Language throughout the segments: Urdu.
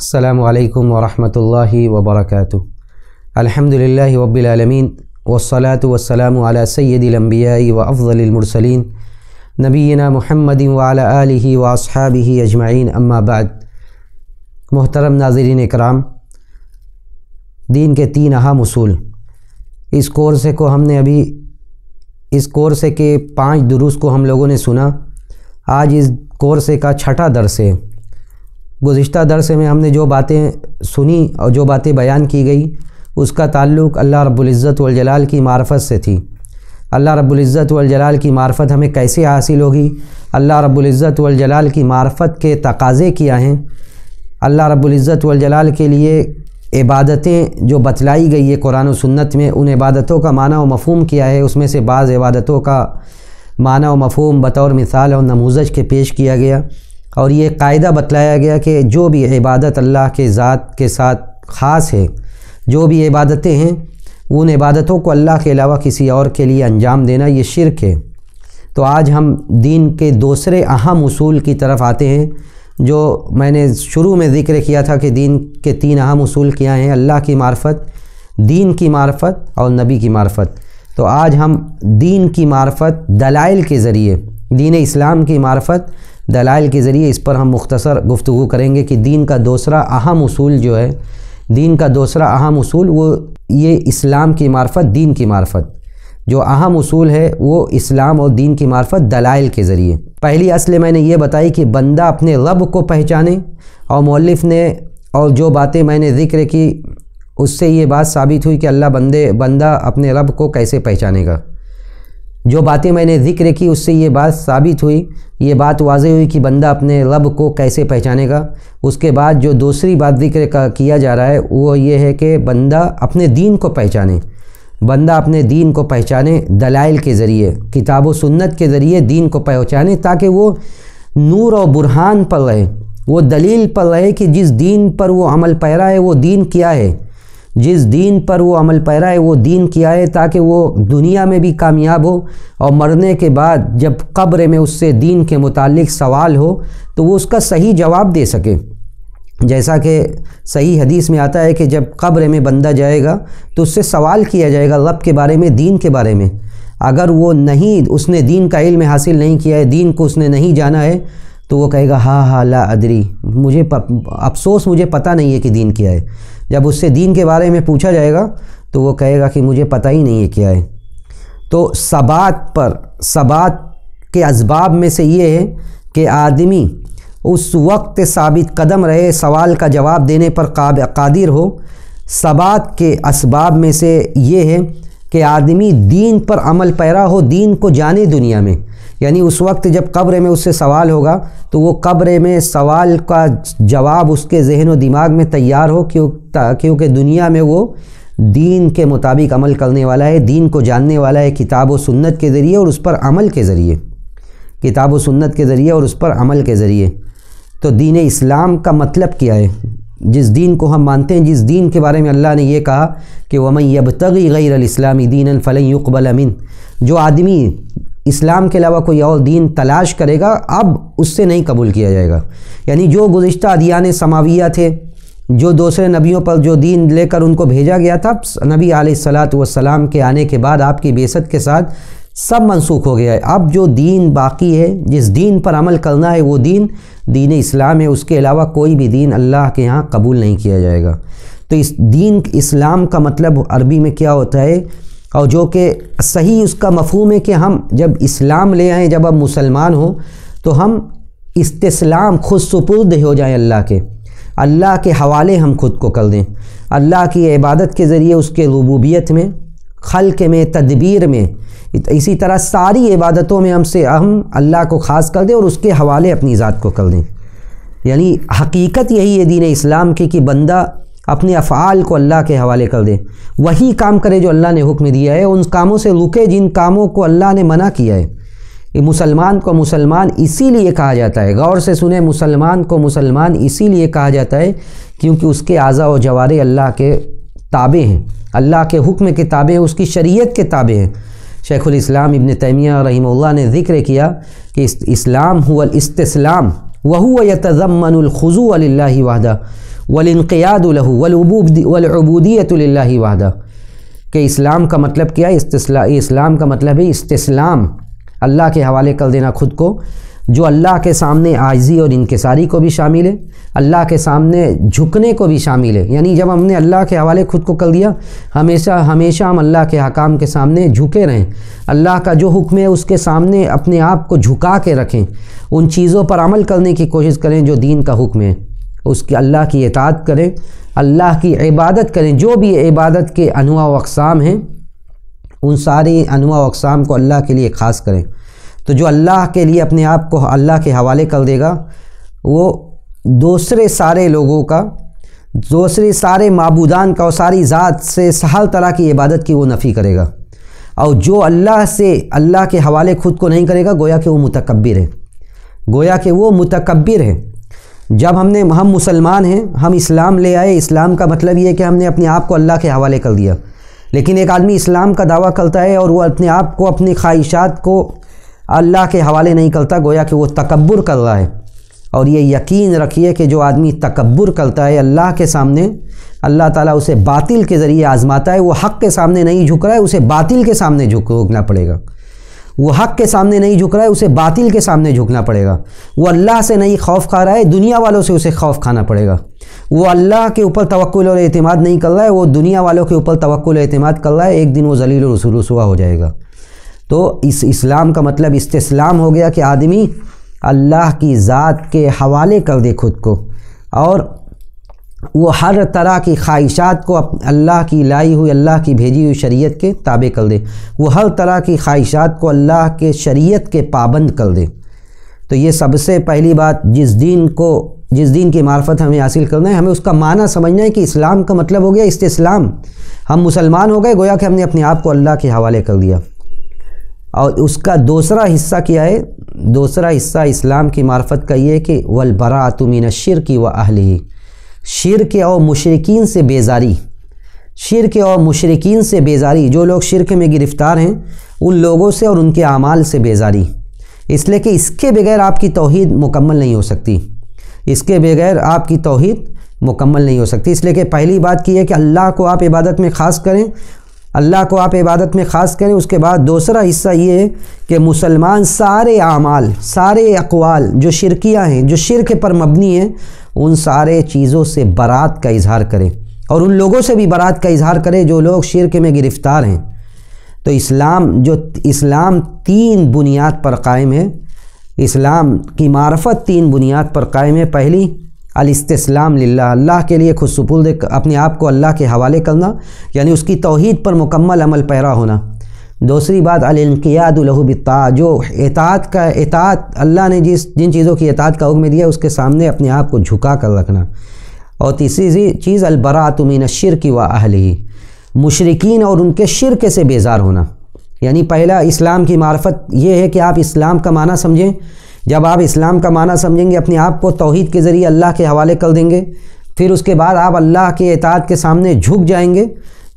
السلام علیکم ورحمۃ اللہ وبرکاتہ الحمد للہ وب العالمین و صلاحت وسلم سید الانبیاء و افضل المرسلین نبینا محمد وعلى آلہ و اصحابہ اجمعین بعد محترم ناظرین اکرام دین کے تین اہا اصول اس کورسے کو ہم نے ابھی اس کورسے کے پانچ دروس کو ہم لوگوں نے سنا آج اس کورسے کا چھٹا درس ہے گزشتہ درسے میں ہم نے جو باتیں سنی اور جو باتیں بیان کی گئی اس کا تعلق اللہ رب العزت والجلال کی معرفت سے تھی اللہ رب العزت والجلال کی معرفت ہمیں کیسے حاصل ہوگی اللہ رب العزت والجلال کی معرفت کے تقاضے کیا ہیں اللہ رب العزت والجلال کے لیے عبادتیں جو بتلائی گئی ہے قرآن و سنت میں ان عبادتوں کا معنی و مفہوم کیا ہے اس میں سے بعض عبادتوں کا معنی و مفہوم بطور مثال اور نموزج کے پیش کیا گیا اور یہ قاعدہ بتلایا گیا کہ جو بھی عبادت اللہ کے ذات کے ساتھ خاص ہے جو بھی عبادتیں ہیں ان عبادتوں کو اللہ کے علاوہ کسی اور کے لیے انجام دینا یہ شرک ہے تو آج ہم دین کے دوسرے اہم اصول کی طرف آتے ہیں جو میں نے شروع میں ذکر کیا تھا کہ دین کے تین اہم اصول کیا ہیں اللہ کی معرفت دین کی معرفت اور نبی کی معرفت تو آج ہم دین کی معرفت دلائل کے ذریعے دین اسلام کی معرفت دلائل کے ذریعے اس پر ہم مختصر گفتگو کریں گے کہ دین کا دوسرا اہم اصول جو ہے دین کا دوسرا اہم اصول وہ یہ اسلام کی معرفت دین کی معرفت جو اہم اصول ہے وہ اسلام اور دین کی معرفت دلائل کے ذریعے پہلی اصل میں نے یہ بتائی کہ بندہ اپنے رب کو پہچانے اور مولف نے اور جو باتیں میں نے ذکر کی اس سے یہ بات ثابت ہوئی کہ اللہ بندے بندہ اپنے رب کو کیسے پہچانے گا جو باتیں میں نے ذکر کی اس سے یہ بات ثابت ہوئی یہ بات واضح ہوئی کہ بندہ اپنے رب کو کیسے پہچانے گا اس کے بعد جو دوسری بات ذکر کیا جا رہا ہے وہ یہ ہے کہ بندہ اپنے دین کو پہچانے بندہ اپنے دین کو پہچانے دلائل کے ذریعے کتاب و سنت کے ذریعے دین کو پہچانے تاکہ وہ نور و برہان پر رہے وہ دلیل پر رہے کہ جس دین پر وہ عمل پیرا ہے وہ دین کیا ہے جس دین پر وہ عمل پیرا ہے وہ دین کیا ہے تاکہ وہ دنیا میں بھی کامیاب ہو اور مرنے کے بعد جب قبر میں اس سے دین کے متعلق سوال ہو تو وہ اس کا صحیح جواب دے سکے جیسا کہ صحیح حدیث میں آتا ہے کہ جب قبر میں بندہ جائے گا تو اس سے سوال کیا جائے گا رب کے بارے میں دین کے بارے میں اگر وہ نہیں اس نے دین کا علم حاصل نہیں کیا ہے دین کو اس نے نہیں جانا ہے تو وہ کہے گا ہاں, ہاں، لا ادری مجھے افسوس مجھے پتہ نہیں ہے کہ دین کیا ہے جب اس سے دین کے بارے میں پوچھا جائے گا تو وہ کہے گا کہ مجھے پتہ ہی نہیں ہے کیا ہے تو سبات پر سبات کے اسباب میں سے یہ ہے کہ آدمی اس وقت ثابت قدم رہے سوال کا جواب دینے پر قادر ہو سبات کے اسباب میں سے یہ ہے کہ آدمی دین پر عمل پیرا ہو دین کو جانے دنیا میں یعنی اس وقت جب قبر میں اس سے سوال ہوگا تو وہ قبر میں سوال کا جواب اس کے ذہن و دماغ میں تیار ہو کیونکہ دنیا میں وہ دین کے مطابق عمل کرنے والا ہے دین کو جاننے والا ہے کتاب و سنت کے ذریعے اور اس پر عمل کے ذریعے کتاب و سنت کے ذریعے اور اس پر عمل کے ذریعے تو دین اسلام کا مطلب کیا ہے جس دین کو ہم مانتے ہیں جس دین کے بارے میں اللہ نے یہ کہا کہ ومئی يَبْتَغِ غَيْرَ غیر الاسلامی دین يُقْبَلَ مِنْ جو آدمی اسلام کے علاوہ کوئی اور دین تلاش کرے گا اب اس سے نہیں قبول کیا جائے گا یعنی جو گزشتہ ادیان سماویہ تھے جو دوسرے نبیوں پر جو دین لے کر ان کو بھیجا گیا تھا نبی علیہ السلاۃ والسلام کے آنے کے بعد آپ کی بیست کے ساتھ سب منسوخ ہو گیا ہے اب جو دین باقی ہے جس دین پر عمل کرنا ہے وہ دین دین اسلام ہے اس کے علاوہ کوئی بھی دین اللہ کے ہاں قبول نہیں کیا جائے گا تو اس دین اسلام کا مطلب عربی میں کیا ہوتا ہے اور جو کہ صحیح اس کا مفہوم ہے کہ ہم جب اسلام لے آئیں جب ہم مسلمان ہوں تو ہم استسلام خود سپرد ہو جائیں اللہ کے اللہ کے حوالے ہم خود کو کر دیں اللہ کی عبادت کے ذریعے اس کے ربوبیت میں خلق میں تدبیر میں اسی طرح ساری عبادتوں میں ہم سے اہم اللہ کو خاص کر دیں اور اس کے حوالے اپنی ذات کو کر دیں یعنی حقیقت یہی ہے دین اسلام کی کہ بندہ اپنی افعال کو اللہ کے حوالے کر دے وہی کام کرے جو اللہ نے حکم دیا ہے ان کاموں سے رکے جن کاموں کو اللہ نے منع کیا ہے یہ مسلمان کو مسلمان اسی لیے کہا جاتا ہے غور سے سنیں مسلمان کو مسلمان اسی لیے کہا جاتا ہے کیونکہ اس کے اعضاء و جوارے اللہ کے تابع ہیں اللہ کے حکم کے تابع ہیں اس کی شریعت کے تابع ہیں شیخ الاسلام ابن تیمیہ رحمہ اللہ نے ذکر کیا کہ اسلام الاستسلام وہ تضمن الخضوع اللّہ وحدہ والانقیاد البد والعبودیت للہ وحدہ کہ اسلام کا مطلب کیا ہے اسلام کا مطلب ہے استسلام اللہ کے حوالے کر دینا خود کو جو اللہ کے سامنے آجزی اور انکساری کو بھی شامل ہے اللہ کے سامنے جھکنے کو بھی شامل ہے یعنی جب ہم نے اللہ کے حوالے خود کو کر دیا ہمیشہ ہمیشہ ہم اللہ کے حکام کے سامنے جھکے رہیں اللہ کا جو حکم ہے اس کے سامنے اپنے آپ کو جھکا کے رکھیں ان چیزوں پر عمل کرنے کی کوشش کریں جو دین کا حکم ہے اس کے اللہ کی اطاعت کریں اللہ کی عبادت کریں جو بھی عبادت کے انواع و اقسام ہیں ان ساری انواع و اقسام کو اللہ کے لیے خاص کریں تو جو اللہ کے لیے اپنے آپ کو اللہ کے حوالے کر دے گا وہ دوسرے سارے لوگوں کا دوسرے سارے معبودان کا اور ساری ذات سے سہل طرح کی عبادت کی وہ نفی کرے گا اور جو اللہ سے اللہ کے حوالے خود کو نہیں کرے گا گویا کہ وہ متکبر ہے گویا کہ وہ متکبر ہے جب ہم نے ہم مسلمان ہیں ہم اسلام لے آئے اسلام کا مطلب یہ کہ ہم نے اپنے آپ کو اللہ کے حوالے کر دیا لیکن ایک آدمی اسلام کا دعویٰ کرتا ہے اور وہ اپنے آپ کو اپنی خواہشات کو اللہ کے حوالے نہیں کرتا گویا کہ وہ تکبر کر رہا ہے اور یہ یقین رکھیے کہ جو آدمی تکبر کرتا ہے اللہ کے سامنے اللہ تعالیٰ اسے باطل کے ذریعے آزماتا ہے وہ حق کے سامنے نہیں جھک رہا ہے اسے باطل کے سامنے جھک روکنا پڑے گا وہ حق کے سامنے نہیں جھک رہا ہے اسے باطل کے سامنے جھکنا پڑے گا وہ اللہ سے نہیں خوف کھا رہا ہے دنیا والوں سے اسے خوف کھانا پڑے گا وہ اللہ کے اوپر توقل اور اعتماد نہیں کر رہا ہے وہ دنیا والوں کے اوپر توقل اعتماد کر رہا ہے ایک دن وہ ذلیل و رسول رسوا ہو جائے گا تو اس اسلام کا مطلب استسلام ہو گیا کہ آدمی اللہ کی ذات کے حوالے کر دے خود کو اور وہ ہر طرح کی خواہشات کو اللہ کی لائی ہوئی اللہ کی بھیجی ہوئی شریعت کے تابع کر دے وہ ہر طرح کی خواہشات کو اللہ کے شریعت کے پابند کر دے تو یہ سب سے پہلی بات جس دین کو جس دین کی معرفت ہمیں حاصل کرنا ہے ہمیں اس کا معنی سمجھنا ہے کہ اسلام کا مطلب ہو گیا استسلام اسلام ہم مسلمان ہو گئے گویا کہ ہم نے اپنے آپ کو اللہ کے حوالے کر دیا اور اس کا دوسرا حصہ کیا ہے دوسرا حصہ اسلام کی معرفت کا یہ ہے کہ ولبرا تمین مینشر کی وہ اہل شرک اور مشرقین سے بیزاری شرک اور مشرقین سے بیزاری جو لوگ شرک میں گرفتار ہیں ان لوگوں سے اور ان کے اعمال سے بیزاری اس لیے کہ اس کے بغیر آپ کی توحید مکمل نہیں ہو سکتی اس کے بغیر آپ کی توحید مکمل نہیں ہو سکتی اس لیے کہ پہلی بات کی ہے کہ اللہ کو آپ عبادت میں خاص کریں اللہ کو آپ عبادت میں خاص کریں اس کے بعد دوسرا حصہ یہ ہے کہ مسلمان سارے اعمال سارے اقوال جو شرکیاں ہیں جو شرک پر مبنی ہیں ان سارے چیزوں سے برات کا اظہار کریں اور ان لوگوں سے بھی برات کا اظہار کریں جو لوگ شرک میں گرفتار ہیں تو اسلام جو اسلام تین بنیاد پر قائم ہے اسلام کی معرفت تین بنیاد پر قائم ہے پہلی الاستسلام للہ اللہ کے لیے خود سپول دے اپنے آپ کو اللہ کے حوالے کرنا یعنی اس کی توحید پر مکمل عمل پیرا ہونا دوسری بات القیاد بتا جو اطاعت کا اطاعت اللہ نے جس جن چیزوں کی اطاعت کا حکم دیا اس کے سامنے اپنے آپ کو جھکا کر رکھنا اور تیسری چیز من الشرک و اہلی مشرقین اور ان کے شرک سے بیزار ہونا یعنی پہلا اسلام کی معرفت یہ ہے کہ آپ اسلام کا معنی سمجھیں جب آپ اسلام کا معنی سمجھیں گے اپنے آپ کو توحید کے ذریعے اللہ کے حوالے کر دیں گے پھر اس کے بعد آپ اللہ کے اطاعت کے سامنے جھک جائیں گے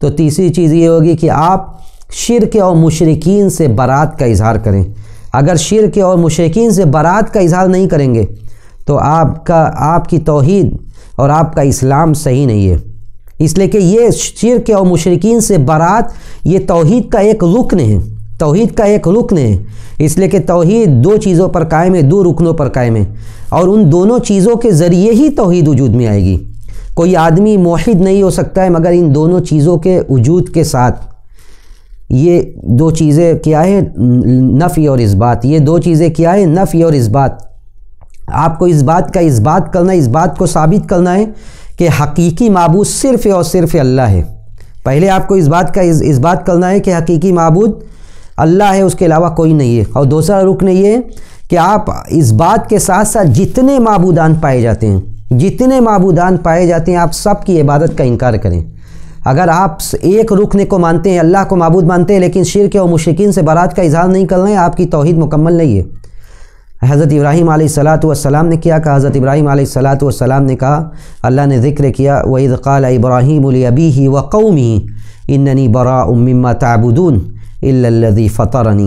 تو تیسری چیز یہ ہوگی کہ آپ شرک اور مشرقین سے برات کا اظہار کریں اگر شرک اور مشرقین سے برات کا اظہار نہیں کریں گے تو آپ کا آپ کی توحید اور آپ کا اسلام صحیح نہیں ہے اس لیے کہ یہ شرک اور مشرقین سے برات یہ توحید کا ایک رکن ہے توحید کا ایک رکن ہے اس لیے کہ توحید دو چیزوں پر قائم ہے دو رکنوں پر قائم ہے اور ان دونوں چیزوں کے ذریعے ہی توحید وجود میں آئے گی کوئی آدمی موحد نہیں ہو سکتا ہے مگر ان دونوں چیزوں کے وجود کے ساتھ یہ دو چیزیں کیا ہے نفی اور اس بات یہ دو چیزیں کیا ہے نفی اور اس بات آپ کو اس بات کا اس بات کرنا اس بات کو ثابت کرنا ہے کہ حقیقی معبود صرف اور صرف اللہ ہے پہلے آپ کو اس بات کا اس بات کرنا ہے کہ حقیقی معبود اللہ ہے اس کے علاوہ کوئی نہیں ہے اور دوسرا رکن یہ ہے کہ آپ اس بات کے ساتھ ساتھ جتنے معبودان پائے جاتے ہیں جتنے معبودان پائے جاتے ہیں آپ سب کی عبادت کا انکار کریں اگر آپ ایک رکنے کو مانتے ہیں اللہ کو معبود مانتے ہیں لیکن شرک و مشرقین سے برات کا اظہار نہیں کرنا ہے آپ کی توحید مکمل نہیں ہے حضرت ابراہیم علیہ السلاۃ والسلام نے کیا کہا حضرت ابراہیم علیہ السلاۃ والسلام نے کہا اللہ نے ذکر کیا وِض قال ابراہیم البی ہی و قومی اننی برا امتون اِليفۃۃ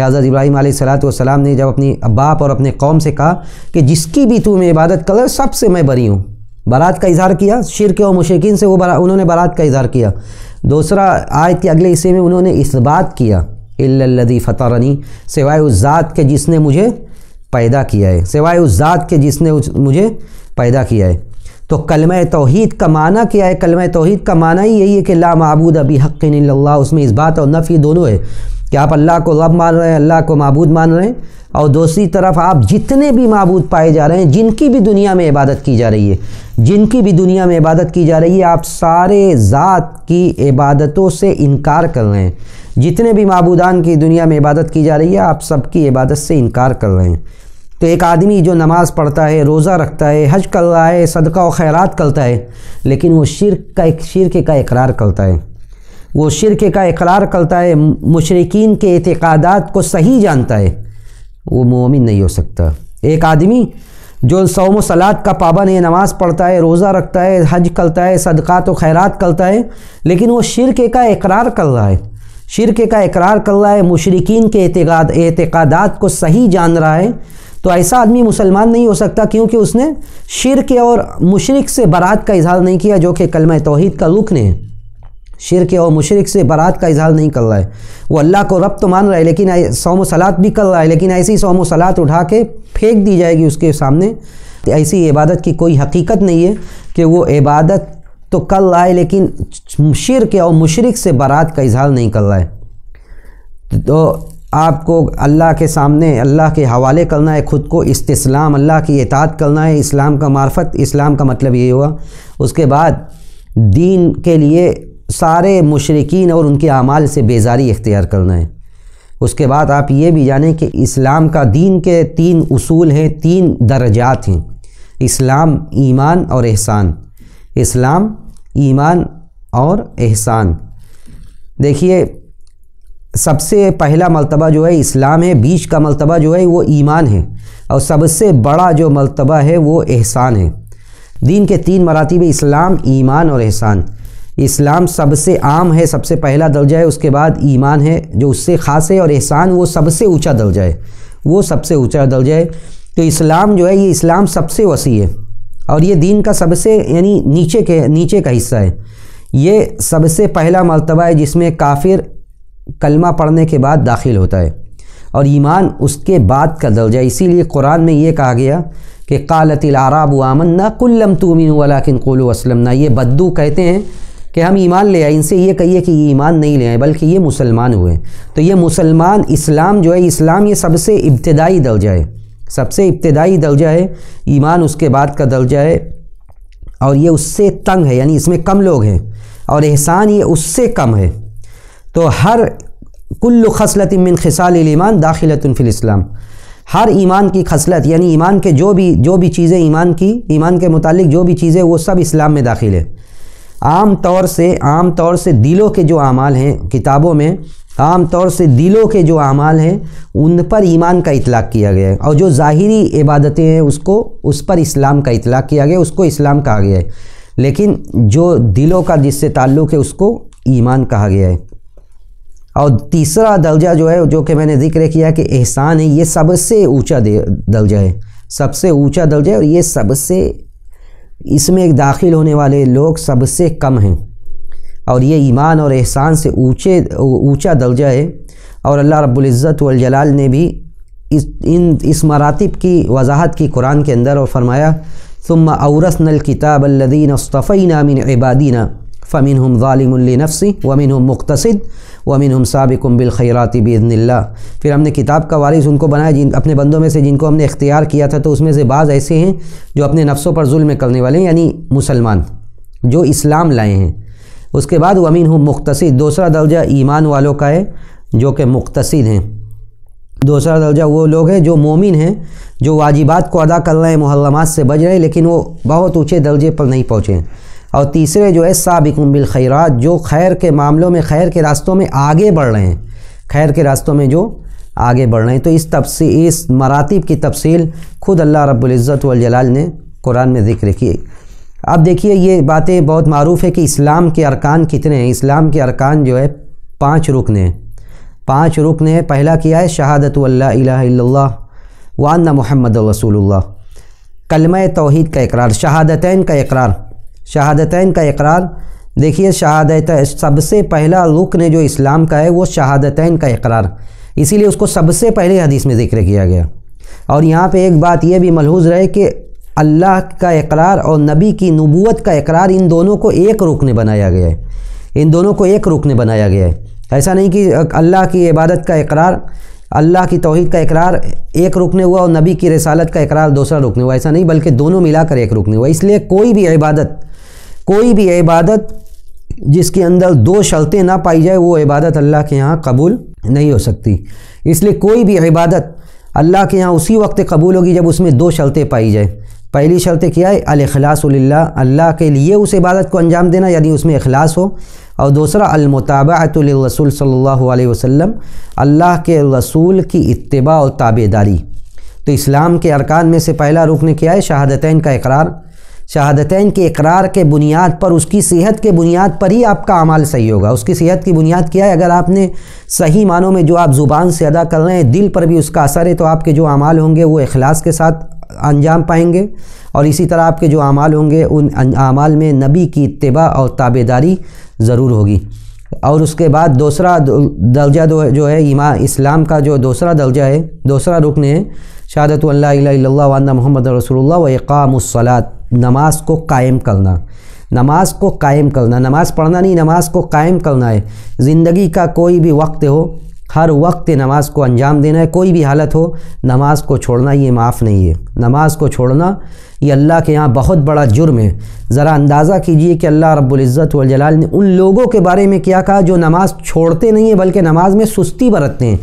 حضرت ابراہیم علیہ السلاۃ والسلام نے جب اپنی باپ اور اپنے قوم سے کہا کہ جس کی بھی تو میں عبادت کر سب سے میں بری ہوں برات کا اظہار کیا شرک و مشرقین سے وہ برا انہوں نے برات کا اظہار کیا دوسرا آیت کے اگلے حصے میں انہوں نے بات کیا اللہ فتح رنی سوائے اس ذات کے جس نے مجھے پیدا کیا ہے سوائے اس ذات کے جس نے مجھے پیدا کیا ہے تو کلمہ توحید کا معنی کیا ہے کلمہ توحید کا معنی ہی یہی ہے کہ لا معبود ابھی حق اللہ اس میں اس بات اور نفی دونوں ہے کہ آپ اللہ کو رب مان رہے ہیں اللہ کو معبود مان رہے ہیں اور دوسری طرف آپ جتنے بھی معبود پائے جا رہے ہیں جن کی بھی دنیا میں عبادت کی جا رہی ہے جن کی بھی دنیا میں عبادت کی جا رہی ہے آپ سارے ذات کی عبادتوں سے انکار کر رہے ہیں جتنے بھی معبودان کی دنیا میں عبادت کی جا رہی ہے آپ سب کی عبادت سے انکار کر رہے ہیں تو ایک آدمی جو نماز پڑھتا ہے روزہ رکھتا ہے حج کر رہا ہے صدقہ و خیرات کرتا ہے لیکن وہ شرک کا ایک شرک کا اقرار کرتا ہے وہ شرک کا اقرار کرتا ہے مشرقین کے اعتقادات کو صحیح جانتا ہے وہ مومن نہیں ہو سکتا ایک آدمی جو سوم و سلاد کا پابند نماز پڑھتا ہے روزہ رکھتا ہے حج کرتا ہے صدقات و خیرات کرتا ہے لیکن وہ شرک کا اقرار کر رہا ہے شرک کا اقرار کر رہا ہے مشرقین کے اعتقادات کو صحیح جان رہا ہے تو ایسا آدمی مسلمان نہیں ہو سکتا کیونکہ اس نے شرک اور مشرق سے برات کا اظہار نہیں کیا جو کہ کلمہ توحید کا رکن ہے شرک اور مشرق سے برات کا اظہار نہیں کر رہا ہے وہ اللہ کو رب تو مان رہا ہے لیکن سوم و سلاد بھی کر رہا ہے لیکن ایسی سوم و سلاد اٹھا کے پھینک دی جائے گی اس کے سامنے ایسی عبادت کی کوئی حقیقت نہیں ہے کہ وہ عبادت تو کر رہا ہے لیکن شرک اور مشرق سے برات کا اظہار نہیں کر رہا ہے تو آپ کو اللہ کے سامنے اللہ کے حوالے کرنا ہے خود کو استسلام اللہ کی اطاعت کرنا ہے اسلام کا معرفت اسلام کا مطلب یہ ہوا اس کے بعد دین کے لیے سارے مشرقین اور ان کے اعمال سے بیزاری اختیار کرنا ہے اس کے بعد آپ یہ بھی جانیں کہ اسلام کا دین کے تین اصول ہیں تین درجات ہیں اسلام ایمان اور احسان اسلام ایمان اور احسان دیکھیے سب سے پہلا ملتبہ جو ہے اسلام ہے بیچ کا ملتبہ جو ہے وہ ایمان ہے اور سب سے بڑا جو ملتبہ ہے وہ احسان ہے دین کے تین مراتب اسلام ایمان اور احسان اسلام سب سے عام ہے سب سے پہلا دل جائے اس کے بعد ایمان ہے جو اس سے خاص ہے اور احسان وہ سب سے اونچا دل جائے وہ سب سے اونچا دل جائے تو اسلام جو ہے یہ اسلام سب سے وسیع ہے اور یہ دین کا سب سے یعنی نیچے کے نیچے کا حصہ ہے یہ سب سے پہلا مرتبہ ہے جس میں کافر کلمہ پڑھنے کے بعد داخل ہوتا ہے اور ایمان اس کے بعد کا درجہ اسی لیے قرآن میں یہ کہا گیا کہ قالت العراب آمن نہ کلم تو مین والن وسلم نہ یہ بدو کہتے ہیں کہ ہم ایمان لے آئے ان سے یہ کہیے کہ یہ ایمان نہیں لے آئے بلکہ یہ مسلمان ہوئے تو یہ مسلمان اسلام جو ہے اسلام یہ سب سے ابتدائی درجہ ہے سب سے ابتدائی درجہ ہے ایمان اس کے بعد کا درجہ ہے اور یہ اس سے تنگ ہے یعنی اس میں کم لوگ ہیں اور احسان یہ اس سے کم ہے تو ہر کل خصلت من خصال الایمان داخلت فی الاسلام ہر ایمان کی خصلت یعنی ایمان کے جو بھی جو بھی چیزیں ایمان کی ایمان کے متعلق جو بھی چیزیں وہ سب اسلام میں داخل ہے عام طور سے عام طور سے دلوں کے جو اعمال ہیں کتابوں میں عام طور سے دلوں کے جو اعمال ہیں ان پر ایمان کا اطلاق کیا گیا ہے اور جو ظاہری عبادتیں ہیں اس کو اس پر اسلام کا اطلاق کیا گیا ہے اس کو اسلام کہا گیا ہے لیکن جو دلوں کا جس سے تعلق ہے اس کو ایمان کہا گیا ہے اور تیسرا درجہ جو ہے جو کہ میں نے ذکر کیا کہ احسان ہے یہ سب سے اونچا درجہ ہے سب سے اونچا درجہ ہے اور یہ سب سے اس میں ایک داخل ہونے والے لوگ سب سے کم ہیں اور یہ ایمان اور احسان سے اونچے اونچا درجہ ہے اور اللہ رب العزت والجلال نے بھی اس ان اس مراتب کی وضاحت کی قرآن کے اندر اور فرمایا ثم اورثنا الكتاب الذين اصطفينا من عبادنا فمن ہم ظالم النفسی ومن ہم مختصد ومن ہم سابق بالخیرات بدن اللہ پھر ہم نے کتاب کا وارث ان کو بنایا جن اپنے بندوں میں سے جن کو ہم نے اختیار کیا تھا تو اس میں سے بعض ایسے ہیں جو اپنے نفسوں پر ظلم کرنے والے ہیں یعنی مسلمان جو اسلام لائے ہیں اس کے بعد ومین امین ہو مختصد دوسرا درجہ ایمان والوں کا ہے جو کہ مختصر ہیں دوسرا درجہ وہ لوگ ہیں جو مومن ہیں جو واجبات کو ادا کر رہے ہیں محلمات سے بج رہے ہیں لیکن وہ بہت اونچے درجے پر نہیں پہنچے ہیں اور تیسرے جو ہے سابق بالخیرات خیرات جو خیر کے معاملوں میں خیر کے راستوں میں آگے بڑھ رہے ہیں خیر کے راستوں میں جو آگے بڑھ رہے ہیں تو اس تفصیل اس مراتب کی تفصیل خود اللہ رب العزت والجلال نے قرآن میں ذکر کی اب دیکھیے یہ باتیں بہت معروف ہے کہ اسلام کے ارکان کتنے ہیں اسلام کے ارکان جو ہے پانچ رکن ہیں پانچ رکن ہیں پہلا کیا ہے شہادت الہ الا اللہ وانا محمد رسول اللہ کلمہ توحید کا اقرار شہادتین کا اقرار شہادتین کا اقرار دیکھیے شہادت سب سے پہلا رکن جو اسلام کا ہے وہ شہادتین کا اقرار اسی لیے اس کو سب سے پہلے حدیث میں ذکر کیا گیا اور یہاں پہ ایک بات یہ بھی ملحوظ رہے کہ اللہ کا اقرار اور نبی کی نبوت کا اقرار ان دونوں کو ایک رکن بنایا گیا ہے ان دونوں کو ایک رکن بنایا گیا ہے ایسا نہیں کہ اللہ کی عبادت کا اقرار اللہ کی توحید کا اقرار ایک رکن ہوا اور نبی کی رسالت کا اقرار دوسرا رکن ہوا ایسا نہیں بلکہ دونوں ملا کر ایک رکن ہوا اس لیے کوئی بھی عبادت کوئی بھی عبادت جس کے اندر دو شرطیں نہ پائی جائے وہ عبادت اللہ کے ہاں قبول نہیں ہو سکتی اس لیے کوئی بھی عبادت اللہ کے ہاں اسی وقت قبول ہوگی جب اس میں دو شرطیں پائی جائے پہلی شرط کیا ہے الخلاص اللہ اللہ کے لیے اس عبادت کو انجام دینا یعنی اس میں اخلاص ہو اور دوسرا المطابعت للرسول صلی اللہ علیہ وسلم اللہ کے رسول کی اتباع اور تابع داری تو اسلام کے ارکان میں سے پہلا رکن کیا ہے شہادتین کا اقرار شہادتین کے اقرار کے بنیاد پر اس کی صحت کے بنیاد پر ہی آپ کا عمال صحیح ہوگا اس کی صحت کی بنیاد کیا ہے اگر آپ نے صحیح معنوں میں جو آپ زبان سے ادا کر رہے ہیں دل پر بھی اس کا اثر ہے تو آپ کے جو اعمال ہوں گے وہ اخلاص کے ساتھ انجام پائیں گے اور اسی طرح آپ کے جو عمال ہوں گے ان اعمال میں نبی کی اتباع اور تابے داری ضرور ہوگی اور اس کے بعد دوسرا درجہ جو ہے ایمان اسلام کا جو دوسرا درجہ ہے دوسرا رکن ہے شہادت اللہ الا اللہ عنہ محمد رسول اللہ و اقام الصلاۃ نماز کو قائم کرنا نماز کو قائم کرنا نماز پڑھنا نہیں نماز کو قائم کرنا ہے زندگی کا کوئی بھی وقت ہو ہر وقت نماز کو انجام دینا ہے کوئی بھی حالت ہو نماز کو چھوڑنا یہ معاف نہیں ہے نماز کو چھوڑنا یہ اللہ کے یہاں بہت بڑا جرم ہے ذرا اندازہ کیجئے کہ اللہ رب العزت والجلال نے ان لوگوں کے بارے میں کیا کہا جو نماز چھوڑتے نہیں ہیں بلکہ نماز میں سستی برتتے ہیں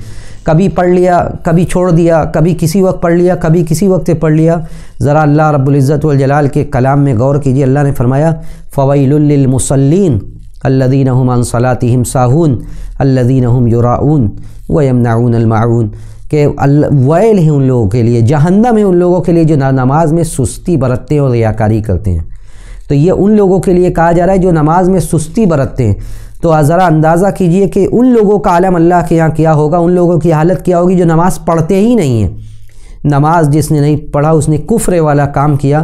کبھی پڑھ لیا کبھی چھوڑ دیا کبھی کسی وقت پڑھ لیا کبھی کسی وقت پڑھ لیا ذرا اللہ رب العزت والجلال کے کلام میں غور کیجیے اللہ نے فرمایا فویل للمصلین الدین عن ہم ساہون الدین یعاؤن و ام نعون کہ ویل ہیں ان لوگوں کے لیے جہنم ہیں ان لوگوں کے لیے جو نماز میں سستی برتتے اور ریاکاری کرتے ہیں تو یہ ان لوگوں کے لیے کہا جا رہا ہے جو نماز میں سستی برتتے ہیں تو ذرا اندازہ کیجئے کہ ان لوگوں کا عالم اللہ کے یہاں کیا ہوگا ان لوگوں کی حالت کیا ہوگی جو نماز پڑھتے ہی نہیں ہیں نماز جس نے نہیں پڑھا اس نے کفرے والا کام کیا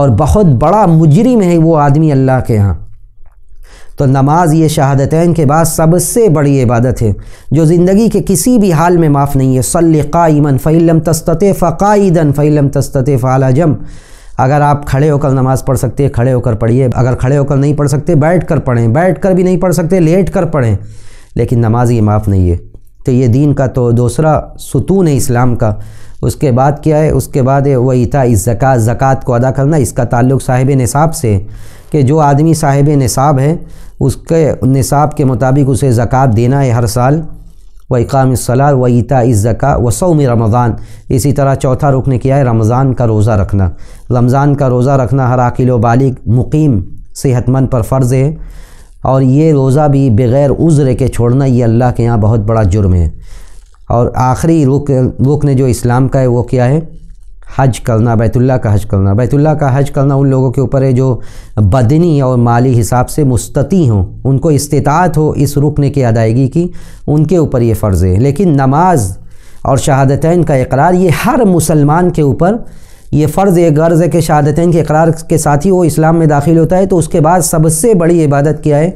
اور بہت بڑا مجرم ہے وہ آدمی اللہ کے ہاں تو نماز یہ شہادتین کے بعد سب سے بڑی عبادت ہے جو زندگی کے کسی بھی حال میں معاف نہیں ہے صلی فعلم فَلمطف قائيدن فعلم تستط فعلہ جم اگر آپ کھڑے ہو کر نماز پڑھ سکتے کھڑے ہو کر پڑھیے اگر کھڑے ہو کر نہیں پڑھ سکتے بیٹھ کر پڑھیں بیٹھ کر بھی نہیں پڑھ سکتے لیٹ کر پڑھیں لیکن نماز یہ معاف نہیں ہے تو یہ دین کا تو دوسرا ستون ہے اسلام کا اس کے بعد کیا ہے اس کے بعد وہ تھا اس زکات زکوۃ کو ادا کرنا اس کا تعلق صاحب نصاب سے کہ جو آدمی صاحب نصاب ہے اس کے نصاب کے مطابق اسے زکوٰۃ دینا ہے ہر سال و اقام الصلاح و ايطا ازكا و سوم رمضان اسی طرح چوتھا رکن کیا ہے رمضان کا روزہ رکھنا رمضان کا روزہ رکھنا ہر عقل و بالغ مقیم صحت مند پر فرض ہے اور یہ روزہ بھی بغیر عذر کے چھوڑنا یہ اللہ کے ہاں بہت بڑا جرم ہے اور آخری رکن جو اسلام کا ہے وہ کیا ہے حج کرنا بیت اللہ کا حج کرنا بیت اللہ کا حج کرنا ان لوگوں کے اوپر ہے جو بدنی اور مالی حساب سے مستطی ہوں ان کو استطاعت ہو اس رکن کی ادائیگی کی ان کے اوپر یہ فرض ہے لیکن نماز اور شہادتین کا اقرار یہ ہر مسلمان کے اوپر یہ فرض یہ غرض ہے کہ شہادتین کے اقرار کے ساتھ ہی وہ اسلام میں داخل ہوتا ہے تو اس کے بعد سب سے بڑی عبادت کیا ہے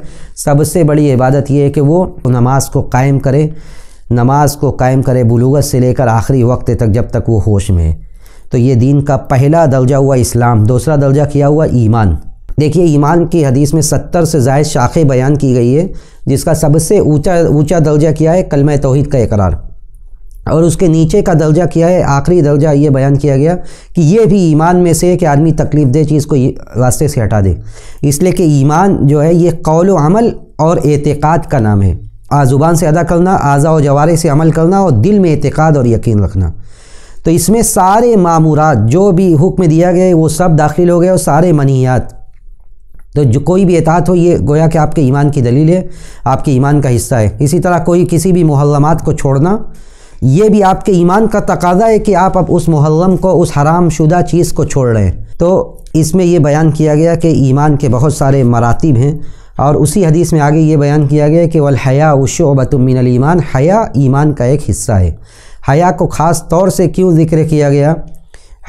سب سے بڑی عبادت یہ ہے کہ وہ نماز کو قائم کرے نماز کو قائم کرے بلوغت سے لے کر آخری وقت تک جب تک وہ ہوش میں ہے تو یہ دین کا پہلا درجہ ہوا اسلام دوسرا درجہ کیا ہوا ایمان دیکھیے ایمان کی حدیث میں ستر سے زائد شاخیں بیان کی گئی ہے جس کا سب سے اونچا اونچا درجہ کیا ہے کلمہ توحید کا اقرار اور اس کے نیچے کا درجہ کیا ہے آخری درجہ یہ بیان کیا گیا کہ یہ بھی ایمان میں سے ہے کہ آدمی تکلیف دے چیز کو راستے سے ہٹا دے اس لیے کہ ایمان جو ہے یہ قول و عمل اور اعتقاد کا نام ہے آ زبان سے ادا کرنا اعضا و جوارے سے عمل کرنا اور دل میں اعتقاد اور یقین رکھنا تو اس میں سارے معمورات جو بھی حکم دیا گیا وہ سب داخل ہو گئے اور سارے منیات تو جو کوئی بھی اطاعت ہو یہ گویا کہ آپ کے ایمان کی دلیل ہے آپ کے ایمان کا حصہ ہے اسی طرح کوئی کسی بھی محلمات کو چھوڑنا یہ بھی آپ کے ایمان کا تقاضہ ہے کہ آپ اب اس محلم کو اس حرام شدہ چیز کو چھوڑ رہے ہیں تو اس میں یہ بیان کیا گیا کہ ایمان کے بہت سارے مراتب ہیں اور اسی حدیث میں آگے یہ بیان کیا گیا کہ والیا اوشو من الایمان حیا ایمان کا ایک حصہ ہے حیا کو خاص طور سے کیوں ذکر کیا گیا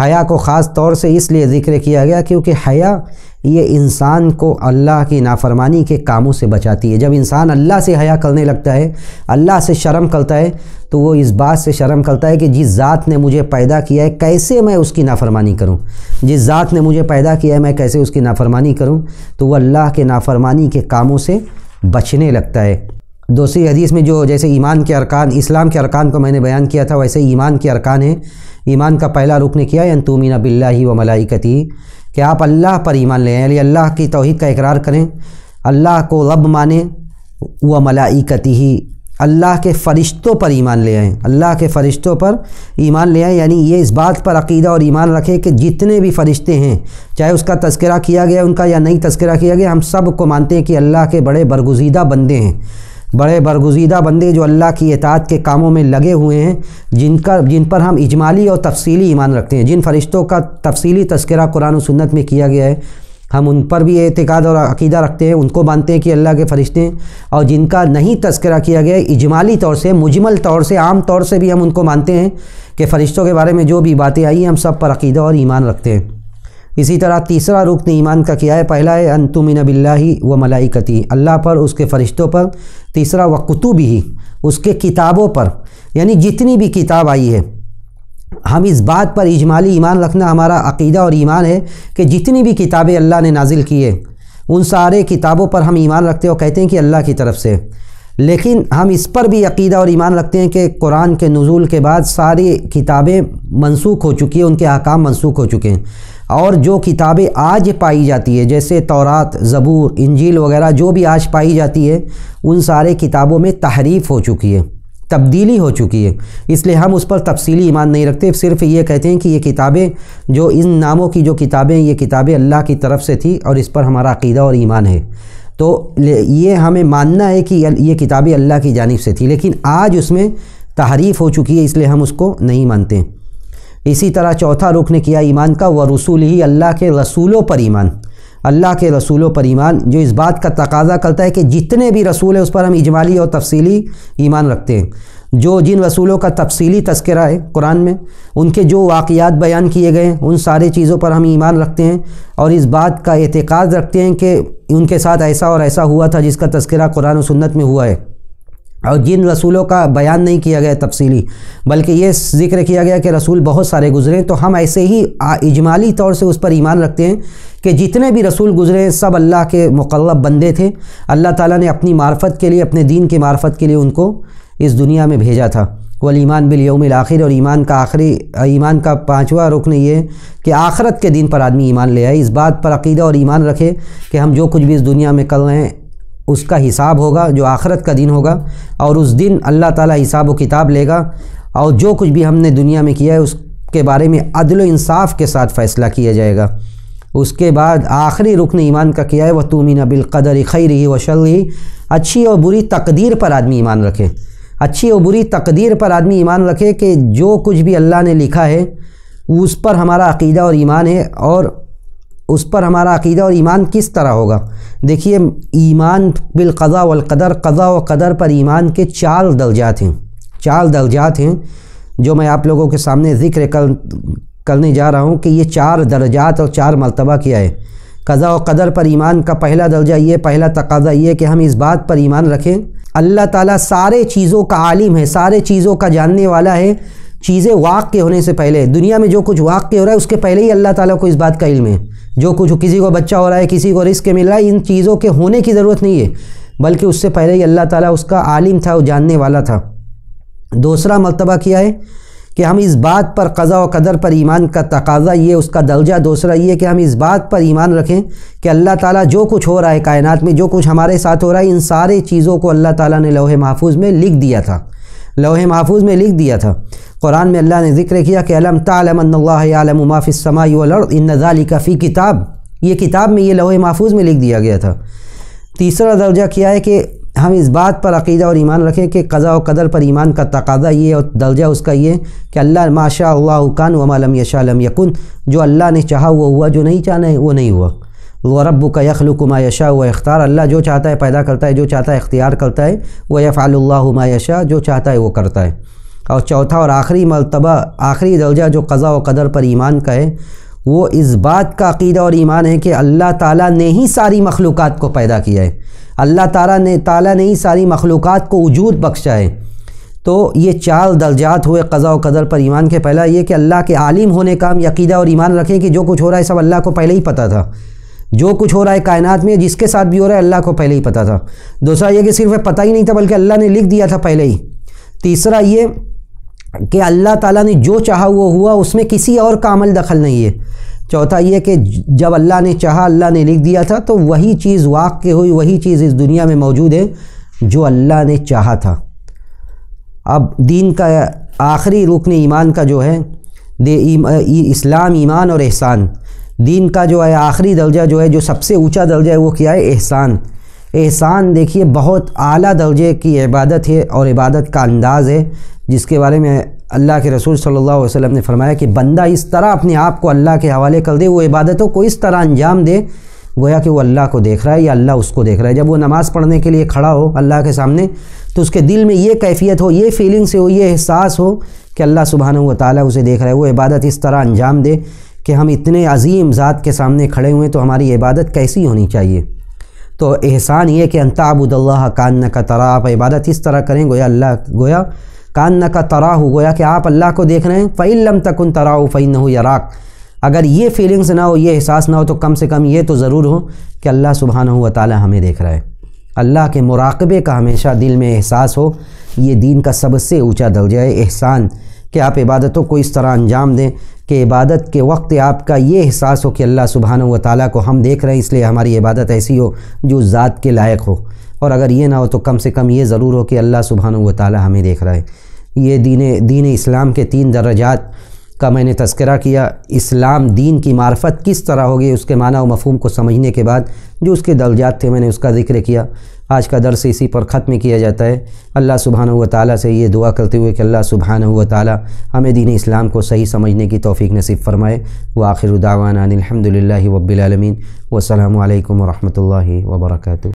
حیا کو خاص طور سے اس لیے ذکر کیا گیا کیونکہ حیا یہ انسان کو اللہ کی نافرمانی کے کاموں سے بچاتی ہے جب انسان اللہ سے حیا کرنے لگتا ہے اللہ سے شرم کرتا ہے تو وہ اس بات سے شرم کرتا ہے کہ جس ذات نے مجھے پیدا کیا ہے کیسے میں اس کی نافرمانی کروں جس ذات نے مجھے پیدا کیا ہے میں کیسے اس کی نافرمانی کروں تو وہ اللہ کے نافرمانی کے کاموں سے بچنے لگتا ہے دوسری حدیث میں جو جیسے ایمان کے ارکان اسلام کے ارکان کو میں نے بیان کیا تھا ویسے ایمان کے ارکان ہیں ایمان کا پہلا رکن کیا ہے تو باللہ و ملائکتی کہ آپ اللہ پر ایمان لیں یعنی اللہ کی توحید کا اقرار کریں اللہ کو رب مانیں و ملائکتی ہی اللہ کے فرشتوں پر ایمان لے آئیں اللہ کے فرشتوں پر ایمان لے آئیں یعنی یہ اس بات پر عقیدہ اور ایمان رکھے کہ جتنے بھی فرشتے ہیں چاہے اس کا تذکرہ کیا گیا ان کا یا نہیں تذکرہ کیا گیا ہم سب کو مانتے ہیں کہ اللہ کے بڑے برگزیدہ بندے ہیں بڑے برگزیدہ بندے جو اللہ کی اطاعت کے کاموں میں لگے ہوئے ہیں جن کا جن پر ہم اجمالی اور تفصیلی ایمان رکھتے ہیں جن فرشتوں کا تفصیلی تذکرہ قرآن و سنت میں کیا گیا ہے ہم ان پر بھی اعتقاد اور عقیدہ رکھتے ہیں ان کو مانتے ہیں کہ اللہ کے فرشتے ہیں اور جن کا نہیں تذکرہ کیا گیا اجمالی طور سے مجمل طور سے عام طور سے بھی ہم ان کو مانتے ہیں کہ فرشتوں کے بارے میں جو بھی باتیں آئی ہیں ہم سب پر عقیدہ اور ایمان رکھتے ہیں اسی طرح تیسرا رکن ایمان کا کیا ہے پہلا ہے انتمن بلّہ و ملائکتی اللہ پر اس کے فرشتوں پر تیسرا و کتب ہی اس کے کتابوں پر یعنی جتنی بھی کتاب آئی ہے ہم اس بات پر اجمالی ایمان رکھنا ہمارا عقیدہ اور ایمان ہے کہ جتنی بھی کتابیں اللہ نے نازل کی ہے ان سارے کتابوں پر ہم ایمان رکھتے ہیں اور کہتے ہیں کہ اللہ کی طرف سے لیکن ہم اس پر بھی عقیدہ اور ایمان رکھتے ہیں کہ قرآن کے نزول کے بعد ساری کتابیں منسوخ ہو چکی ہیں ان کے احکام منسوخ ہو چکے ہیں اور جو کتابیں آج پائی جاتی ہے جیسے تورات زبور انجیل وغیرہ جو بھی آج پائی جاتی ہے ان سارے کتابوں میں تحریف ہو چکی ہے تبدیلی ہو چکی ہے اس لیے ہم اس پر تفصیلی ایمان نہیں رکھتے صرف یہ کہتے ہیں کہ یہ کتابیں جو ان ناموں کی جو کتابیں یہ کتابیں اللہ کی طرف سے تھی اور اس پر ہمارا عقیدہ اور ایمان ہے تو یہ ہمیں ماننا ہے کہ یہ کتابیں اللہ کی جانب سے تھی لیکن آج اس میں تحریف ہو چکی ہے اس لیے ہم اس کو نہیں مانتے اسی طرح چوتھا رکن نے کیا ایمان کا وہ رسول ہی اللہ کے رسولوں پر ایمان اللہ کے رسولوں پر ایمان جو اس بات کا تقاضا کرتا ہے کہ جتنے بھی رسول ہیں اس پر ہم اجمالی اور تفصیلی ایمان رکھتے ہیں جو جن رسولوں کا تفصیلی تذکرہ ہے قرآن میں ان کے جو واقعات بیان کیے گئے ہیں ان سارے چیزوں پر ہم ایمان رکھتے ہیں اور اس بات کا اعتقاد رکھتے ہیں کہ ان کے ساتھ ایسا اور ایسا ہوا تھا جس کا تذکرہ قرآن و سنت میں ہوا ہے اور جن رسولوں کا بیان نہیں کیا گیا تفصیلی بلکہ یہ ذکر کیا گیا کہ رسول بہت سارے گزرے تو ہم ایسے ہی اجمالی طور سے اس پر ایمان رکھتے ہیں کہ جتنے بھی رسول گزرے سب اللہ کے مقرب بندے تھے اللہ تعالیٰ نے اپنی معرفت کے لیے اپنے دین کے معرفت کے لیے ان کو اس دنیا میں بھیجا تھا وہ ایمان بال یوم اور ایمان کا آخری ایمان کا پانچواں رکن یہ کہ آخرت کے دن پر آدمی ایمان لے آئے اس بات پر عقیدہ اور ایمان رکھے کہ ہم جو کچھ بھی اس دنیا میں کر رہے ہیں اس کا حساب ہوگا جو آخرت کا دن ہوگا اور اس دن اللہ تعالیٰ حساب و کتاب لے گا اور جو کچھ بھی ہم نے دنیا میں کیا ہے اس کے بارے میں عدل و انصاف کے ساتھ فیصلہ کیا جائے گا اس کے بعد آخری رکن ایمان کا کیا ہے وہ تو بالقدر خیر ہی رہی و شل رہی اچھی اور بری تقدیر پر آدمی ایمان رکھے اچھی اور بری تقدیر پر آدمی ایمان رکھے کہ جو کچھ بھی اللہ نے لکھا ہے اس پر ہمارا عقیدہ اور ایمان ہے اور اس پر ہمارا عقیدہ اور ایمان کس طرح ہوگا دیکھیے ایمان بالقضاء والقدر قضاء و قدر پر ایمان کے چار درجات ہیں چار درجات ہیں جو میں آپ لوگوں کے سامنے ذکر کر کرنے جا رہا ہوں کہ یہ چار درجات اور چار ملتبہ کیا ہے قضاء و قدر پر ایمان کا پہلا درجہ یہ پہلا تقاضہ یہ کہ ہم اس بات پر ایمان رکھیں اللہ تعالیٰ سارے چیزوں کا عالم ہے سارے چیزوں کا جاننے والا ہے چیزیں واقع ہونے سے پہلے دنیا میں جو کچھ واقع ہو رہا ہے اس کے پہلے ہی اللہ تعالیٰ کو اس بات کا علم ہے جو کچھ کسی کو بچہ ہو رہا ہے کسی کو رسک مل رہا ہے ان چیزوں کے ہونے کی ضرورت نہیں ہے بلکہ اس سے پہلے ہی اللہ تعالیٰ اس کا عالم تھا وہ جاننے والا تھا دوسرا مرتبہ کیا ہے کہ ہم اس بات پر قضا و قدر پر ایمان کا تقاضہ یہ اس کا درجہ دوسرا یہ کہ ہم اس بات پر ایمان رکھیں کہ اللہ تعالیٰ جو کچھ ہو رہا ہے کائنات میں جو کچھ ہمارے ساتھ ہو رہا ہے ان سارے چیزوں کو اللہ تعالیٰ نے لوہے محفوظ میں لکھ دیا تھا لوہ محفوظ میں لکھ دیا تھا قرآن میں اللہ نے ذکر کیا کہ علم تعلم ان اللہ عالم فی السماء والارض ان ذالک فی کتاب یہ کتاب میں یہ لوہ محفوظ میں لکھ دیا گیا تھا تیسرا درجہ کیا ہے کہ ہم اس بات پر عقیدہ اور ایمان رکھیں کہ قضا و قدر پر ایمان کا تقاضا یہ اور درجہ اس کا یہ کہ اللہ ماشاء اللہ کان لم یشا لم یقن جو اللہ نے چاہا وہ ہوا جو نہیں چاہنا ہے وہ نہیں ہوا وہ رب کا یخل عماعشہ و اختار اللہ جو چاہتا ہے پیدا کرتا ہے جو چاہتا ہے اختیار کرتا ہے وہ یف اللہ ما عشہ جو چاہتا ہے وہ کرتا ہے اور چوتھا اور آخری مرتبہ آخری درجہ جو قضا و قدر پر ایمان کا ہے وہ اس بات کا عقیدہ اور ایمان ہے کہ اللہ تعالیٰ نے ہی ساری مخلوقات کو پیدا کیا ہے اللہ تعالیٰ نے تعالیٰ نے ہی ساری مخلوقات کو وجود بخشا ہے تو یہ چار درجات ہوئے قضا و قدر پر ایمان کے پہلا یہ کہ اللہ کے عالم ہونے کا عقیدہ اور ایمان رکھیں کہ جو کچھ ہو رہا ہے سب اللہ کو پہلے ہی پتہ تھا جو کچھ ہو رہا ہے کائنات میں جس کے ساتھ بھی ہو رہا ہے اللہ کو پہلے ہی پتہ تھا دوسرا یہ کہ صرف پتہ ہی نہیں تھا بلکہ اللہ نے لکھ دیا تھا پہلے ہی تیسرا یہ کہ اللہ تعالیٰ نے جو چاہا وہ ہوا اس میں کسی اور کا عمل دخل نہیں ہے چوتھا یہ کہ جب اللہ نے چاہا اللہ نے لکھ دیا تھا تو وہی چیز واقع ہوئی وہی چیز اس دنیا میں موجود ہے جو اللہ نے چاہا تھا اب دین کا آخری رکن ایمان کا جو ہے اسلام ایمان اور احسان دین کا جو ہے آخری درجہ جو ہے جو سب سے اونچا درجہ ہے وہ کیا ہے احسان احسان دیکھیے بہت اعلیٰ درجے کی عبادت ہے اور عبادت کا انداز ہے جس کے بارے میں اللہ کے رسول صلی اللہ علیہ وسلم نے فرمایا کہ بندہ اس طرح اپنے آپ کو اللہ کے حوالے کر دے وہ عبادتوں کو اس طرح انجام دے گویا کہ وہ اللہ کو دیکھ رہا ہے یا اللہ اس کو دیکھ رہا ہے جب وہ نماز پڑھنے کے لیے کھڑا ہو اللہ کے سامنے تو اس کے دل میں یہ کیفیت ہو یہ فیلنگس ہو یہ احساس ہو کہ اللہ سبحانہ و تعالیٰ اسے دیکھ رہا ہے وہ عبادت اس طرح انجام دے کہ ہم اتنے عظیم ذات کے سامنے کھڑے ہوئے تو ہماری عبادت کیسی ہونی چاہیے تو احسان یہ کہ انطابود اللہ کان نہ کا ترا آپ عبادت اس طرح کریں گویا اللہ گویا کان نہ کا ترا ہو گویا کہ آپ اللہ کو دیکھ رہے ہیں فعلم تک ان تراؤ فعی ہو ہوں اگر یہ فیلنگز نہ ہو یہ احساس نہ ہو تو کم سے کم یہ تو ضرور ہو کہ اللہ سبحانہ و تعالی ہمیں دیکھ رہا ہے اللہ کے مراقبے کا ہمیشہ دل میں احساس ہو یہ دین کا سب سے اونچا دل جائے احسان کہ آپ عبادتوں کو اس طرح انجام دیں کہ عبادت کے وقت آپ کا یہ احساس ہو کہ اللہ سبحانہ و تعالیٰ کو ہم دیکھ رہے ہیں اس لیے ہماری عبادت ایسی ہو جو ذات کے لائق ہو اور اگر یہ نہ ہو تو کم سے کم یہ ضرور ہو کہ اللہ سبحانہ و تعالیٰ ہمیں دیکھ رہا ہے یہ دین دین اسلام کے تین درجات کا میں نے تذکرہ کیا اسلام دین کی معرفت کس طرح ہوگی اس کے معنی و مفہوم کو سمجھنے کے بعد جو اس کے درجات تھے میں نے اس کا ذکر کیا آج کا درس اسی پر ختم کیا جاتا ہے اللہ سبحانہ و تعالیٰ سے یہ دعا کرتے ہوئے کہ اللہ سبحانہ و تعالیٰ ہمیں دین اسلام کو صحیح سمجھنے کی توفیق نصیب فرمائے وہ آخر الداء الحمد للہ وب العالمین وہ علیکم ورحمۃ اللہ وبرکاتہ